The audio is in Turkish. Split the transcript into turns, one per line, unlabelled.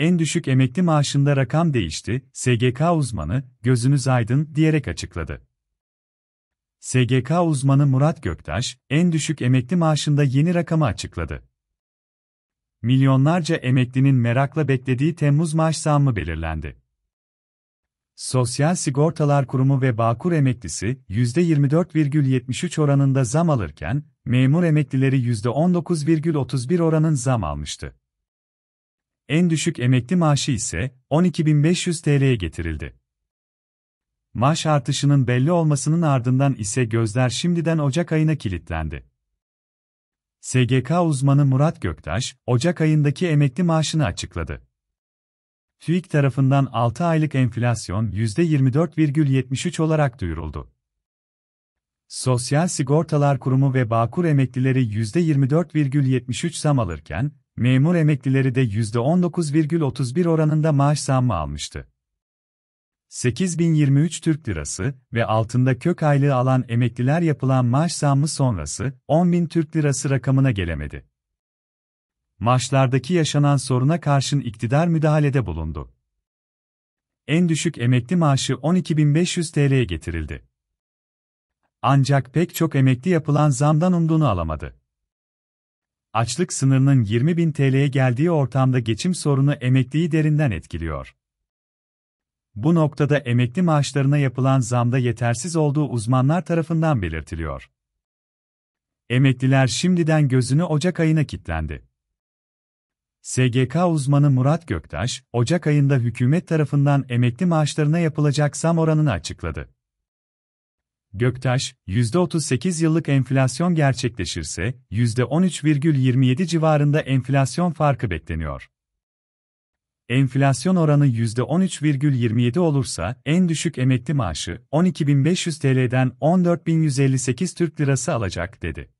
en düşük emekli maaşında rakam değişti, SGK uzmanı, gözünüz aydın diyerek açıkladı. SGK uzmanı Murat Göktaş, en düşük emekli maaşında yeni rakamı açıkladı. Milyonlarca emeklinin merakla beklediği Temmuz maaş zammı belirlendi. Sosyal Sigortalar Kurumu ve Bağkur emeklisi %24,73 oranında zam alırken, memur emeklileri %19,31 oranın zam almıştı en düşük emekli maaşı ise 12.500 TL'ye getirildi. Maaş artışının belli olmasının ardından ise gözler şimdiden Ocak ayına kilitlendi. SGK uzmanı Murat Göktaş, Ocak ayındaki emekli maaşını açıkladı. TÜİK tarafından 6 aylık enflasyon %24,73 olarak duyuruldu. Sosyal Sigortalar Kurumu ve Bağkur emeklileri %24,73 zam alırken, memur emeklileri de %19,31 oranında maaş zammı almıştı. 8023 Türk Lirası ve altında kök aylığı alan emekliler yapılan maaş zammı sonrası 10.000 Türk Lirası rakamına gelemedi. Maaşlardaki yaşanan soruna karşın iktidar müdahalede bulundu. En düşük emekli maaşı 12.500 TL'ye getirildi. Ancak pek çok emekli yapılan zamdan umduğunu alamadı açlık sınırının 20 bin TL'ye geldiği ortamda geçim sorunu emekliyi derinden etkiliyor. Bu noktada emekli maaşlarına yapılan zamda yetersiz olduğu uzmanlar tarafından belirtiliyor. Emekliler şimdiden gözünü Ocak ayına kilitlendi. SGK uzmanı Murat Göktaş, Ocak ayında hükümet tarafından emekli maaşlarına yapılacak zam oranını açıkladı. Göktaş, %38 yıllık enflasyon gerçekleşirse, %13,27 civarında enflasyon farkı bekleniyor. Enflasyon oranı %13,27 olursa, en düşük emekli maaşı 12.500 TL'den 14.158 Türk Lirası alacak, dedi.